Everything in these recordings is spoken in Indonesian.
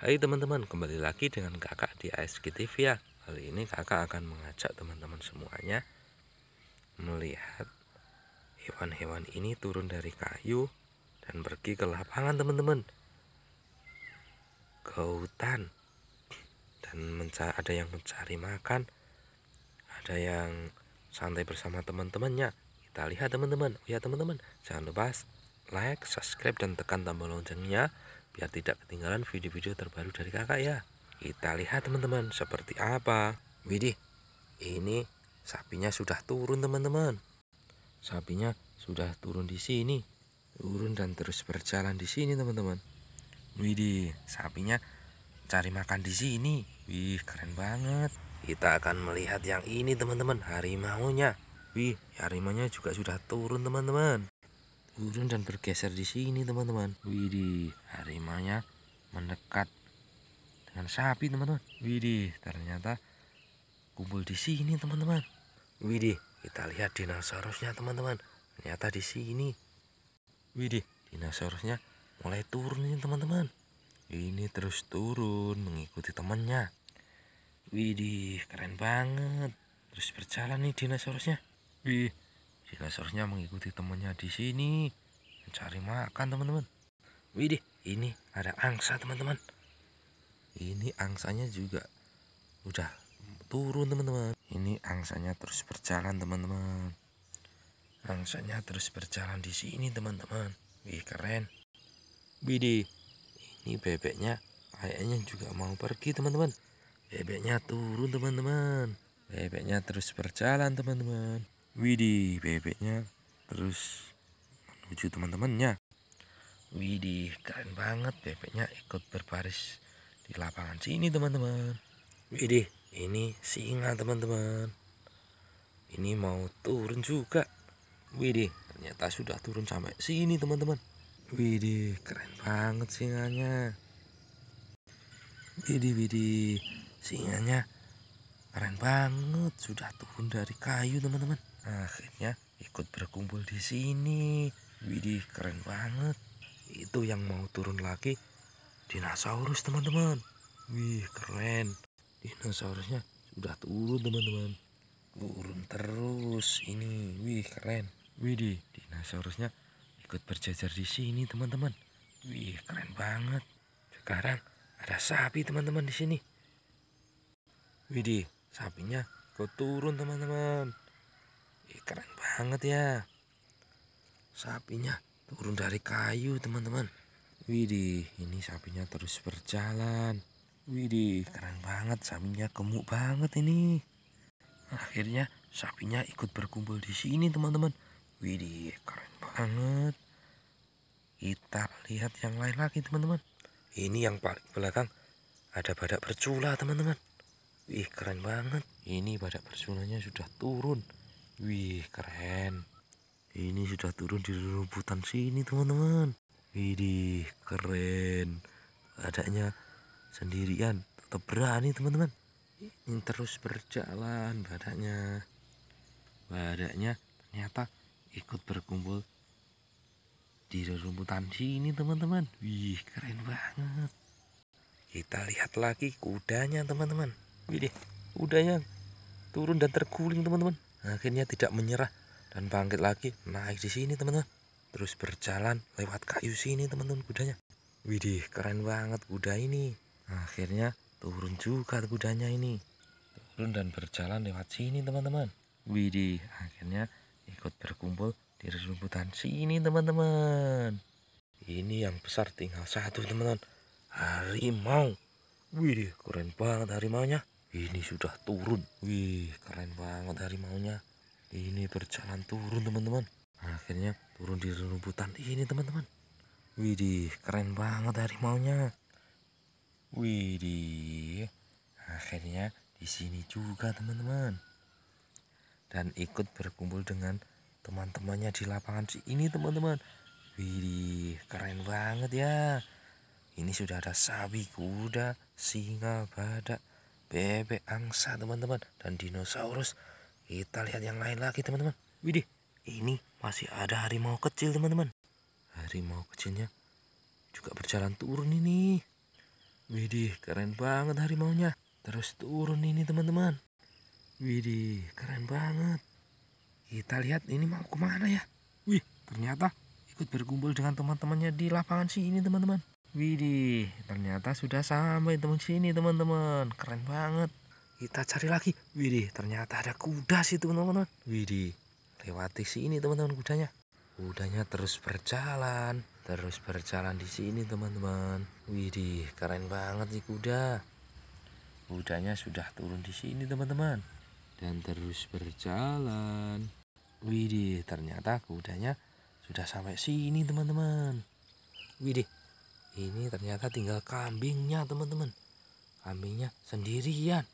Hai teman-teman, kembali lagi dengan kakak di ASG TV ya Kali ini kakak akan mengajak teman-teman semuanya Melihat hewan-hewan ini turun dari kayu Dan pergi ke lapangan teman-teman Ke hutan Dan ada yang mencari makan Ada yang santai bersama teman-temannya Kita lihat teman-teman oh Ya teman-teman, jangan lupa like, subscribe, dan tekan tombol loncengnya biar tidak ketinggalan video-video terbaru dari kakak ya. Kita lihat teman-teman seperti apa. Widih, ini sapinya sudah turun teman-teman. Sapinya sudah turun di sini. Turun dan terus berjalan di sini teman-teman. Widih, sapinya cari makan di sini. Wih, keren banget. Kita akan melihat yang ini teman-teman, harimaunya. Wih, harimaunya juga sudah turun teman-teman turun dan bergeser di sini teman-teman widih harimanya mendekat dengan sapi teman-teman widih ternyata kumpul di sini teman-teman widih kita lihat dinosaurusnya teman-teman ternyata di sini widih dinosaurusnya mulai turun ini teman-teman ini terus turun mengikuti temannya widih keren banget terus berjalan nih dinosaurusnya Widih. Dinosaurusnya mengikuti temennya di sini mencari makan teman-teman. Widih, ini ada angsa teman-teman. Ini angsanya juga udah turun teman-teman. Ini angsanya terus berjalan teman-teman. Angsanya terus berjalan di sini teman-teman. Wih keren. Widih, ini bebeknya kayaknya juga mau pergi teman-teman. Bebeknya turun teman-teman. Bebeknya terus berjalan teman-teman. Widi bebeknya terus menuju teman-temannya. Widi keren banget bebeknya ikut berbaris di lapangan sini teman-teman. Widi ini singa teman-teman. Ini mau turun juga. Widi ternyata sudah turun sampai sini teman-teman. Widi keren banget singanya. Widi Widi singanya keren banget. Sudah turun dari kayu teman-teman. Akhirnya ikut berkumpul di sini. Widih, keren banget. Itu yang mau turun lagi dinosaurus, teman-teman. Wih, keren. Dinosaurusnya sudah turun, teman-teman. Turun terus ini. Wih, keren. Widih, dinosaurusnya ikut berjajar di sini, teman-teman. Wih, keren banget. Sekarang ada sapi, teman-teman, di sini. Widih, sapinya ikut turun, teman-teman. Ih, keren banget ya. Sapinya turun dari kayu, teman-teman. Widih, ini sapinya terus berjalan. Widih, keren banget sapinya gemuk banget ini. Akhirnya sapinya ikut berkumpul di sini, teman-teman. Widih, keren banget. Kita lihat yang lain lagi, teman-teman. Ini yang paling belakang ada badak bercula, teman-teman. ih keren banget. Ini badak berculanya sudah turun. Wih, keren. Ini sudah turun di rumputan sini, teman-teman. Wih keren. Adanya sendirian, tetap berani, teman-teman. Ini terus berjalan badaknya. Badaknya ternyata ikut berkumpul di rumputan sini, teman-teman. Wih, keren banget. Kita lihat lagi kudanya, teman-teman. Widih, kudanya turun dan terguling, teman-teman akhirnya tidak menyerah dan bangkit lagi naik di sini teman-teman terus berjalan lewat kayu sini teman-teman kudanya widih keren banget kuda ini akhirnya turun juga kudanya ini turun dan berjalan lewat sini teman-teman widih akhirnya ikut berkumpul di rumputan sini teman-teman ini yang besar tinggal satu teman-teman harimau widih keren banget harimau nya ini sudah turun wih keren banget maunya. ini berjalan turun teman-teman akhirnya turun di rumputan ini teman-teman widih keren banget maunya. widih akhirnya di sini juga teman-teman dan ikut berkumpul dengan teman-temannya di lapangan ini teman-teman widih keren banget ya ini sudah ada sapi kuda singa badak bebek angsa teman-teman dan dinosaurus kita lihat yang lain lagi teman-teman widih ini masih ada harimau kecil teman-teman harimau kecilnya juga berjalan turun ini widih keren banget harimau nya. terus turun ini teman-teman widih keren banget kita lihat ini mau kemana ya wih ternyata ikut berkumpul dengan teman-temannya di lapangan sini teman-teman Widih, ternyata sudah sampai teman sini teman-teman. Keren banget. Kita cari lagi. Widih, ternyata ada kuda situ teman-teman. Widih, lewati sini teman-teman kudanya. Kudanya terus berjalan, terus berjalan di sini teman-teman. Widih, keren banget nih kuda. Kudanya sudah turun di sini teman-teman. Dan terus berjalan. Widih, ternyata kudanya sudah sampai sini teman-teman. Widih, ini ternyata tinggal kambingnya teman-teman kambingnya sendirian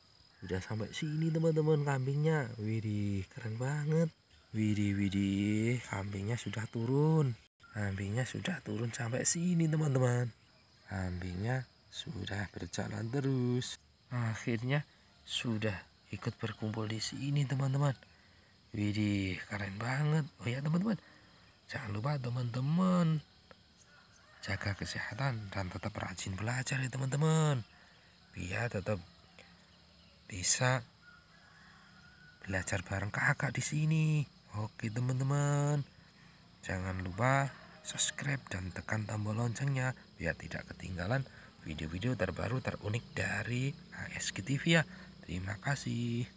udah sampai sini teman-teman kambingnya widih keren banget widih widih kambingnya sudah turun kambingnya sudah turun sampai sini teman-teman kambingnya sudah berjalan terus akhirnya sudah ikut berkumpul di sini teman-teman widih keren banget oh ya teman-teman jangan lupa teman-teman jaga kesehatan dan tetap rajin belajar ya teman-teman biar tetap bisa belajar bareng kakak di sini oke teman-teman jangan lupa subscribe dan tekan tombol loncengnya biar tidak ketinggalan video-video terbaru terunik dari ASG TV ya terima kasih